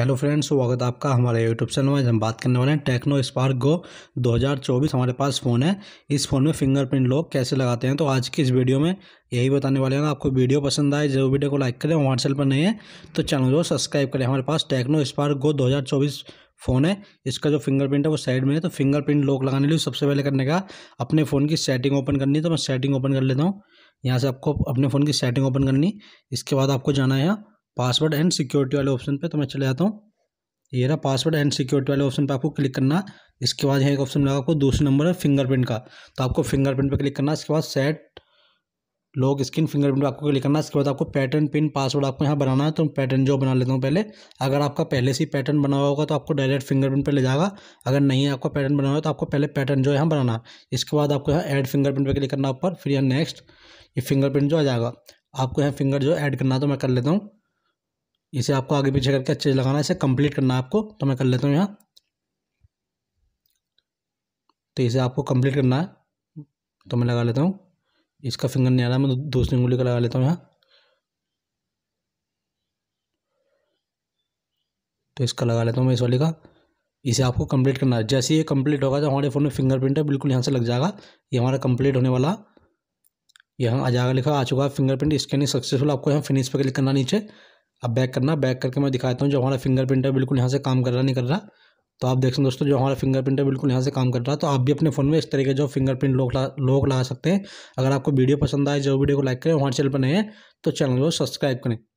hello friends स्वागत आपका हमारे यूट्यूब चैनल में हम बात करने वाले हैं टेक्नो स्पार्क गो 2024 हमारे पास फ़ोन है इस फ़ोन में फिंगरप्रिंट लॉक कैसे लगाते हैं तो आज की इस वीडियो में यही बताने वाले हैं आपको वीडियो पसंद आए जरूर वीडियो को लाइक करें व्हाट्सएल पर नहीं है तो चैनल को सब्सक्राइब करें हमारे पास टेक्नो स्पार्क गो दो फ़ोन है इसका जो फिंगरप्रिंट है वो साइड में है तो फिंगरप्रिंट लॉक लगाने लिए सबसे पहले करने का अपने फ़ोन की सेटिंग ओपन करनी है तो मैं सेटिंग ओपन कर लेता हूँ यहाँ से आपको अपने फ़ोन की सेटिंग ओपन करनी इसके बाद आपको जाना है पासवर्ड एंड सिक्योरिटी वाले ऑप्शन पे तो मैं चले जाता हूँ ये रहा पासवर्ड एंड सिक्योरिटी वाले ऑप्शन पे आपको क्लिक करना इसके बाद यहाँ एक ऑप्शन मिलेगा आपको दूसरे नंबर है फिंगरप्रिंट का तो आपको फिंगरप्रिंट पे क्लिक करना इसके बाद सेट लॉक स्क्रीन फिंगरप्रिंट आपको क्लिक करना इसके बाद आपको पैटर्न पिन पासवर्ड आपको यहाँ बनाना है तो पैटर्न जो बना लेता हूँ पहले अगर आपका पहले से पैटर्न बना होगा तो आपको डायरेक्ट फिंगरप्रिंट पर ले जाएगा अगर नहीं है आपका पैटर्न बना हुआ तो आपको पहले पैटर्न जो यहाँ बनाना इसके बाद आपको यहाँ एड फिंगरप्रिंट पर क्लिक करना ऊपर फिर यहाँ नेक्स्ट ये फिंगरप्रिंट जो आ जाएगा आपको यहाँ फिंगर जो ऐड करना तो मैं कर लेता हूँ इसे आपको आगे पीछे करके अच्छे से लगाना है इसे कंप्लीट करना है आपको तो मैं कर लेता हूँ यहाँ तो इसे आपको कंप्लीट करना है तो मैं लगा लेता हूँ इसका फिंगर नहीं आ रहा मैं दूसरी उंगली का लगा लेता हूँ यहाँ तो इसका लगा लेता हूँ मैं इस वाले का इसे आपको कंप्लीट करना है जैसे ये कंप्लीट होगा तो हमारे फ़ोन में फिंगरप्रिंट है बिल्कुल यहाँ से लग जाएगा ये हमारा कंप्लीट होने वाला यहाँ आ जाएगा लिखा आ चुका है फिंगरप्रिंट स्कैनिंग सक्सेसफुल आपको यहाँ फिनिश पर क्लिक करना नीचे अब बैक करना बैक करके मैं दिखाता हूँ जो हमारा फिंगर है बिल्कुल यहाँ से काम कर रहा नहीं कर रहा तो आप देख सकते दोस्तों जो हमारा फिंगर प्रिंटर बिल्कुल यहाँ से काम कर रहा है तो आप भी अपने फ़ोन में इस तरीके जो फिंगर प्रिंट लोग ला लोग ला सकते हैं अगर आपको वीडियो पसंद आए जो वीडियो को लाइक करें हमारे चैनल पर नए हैं तो चैनल को सब्सक्राइब करें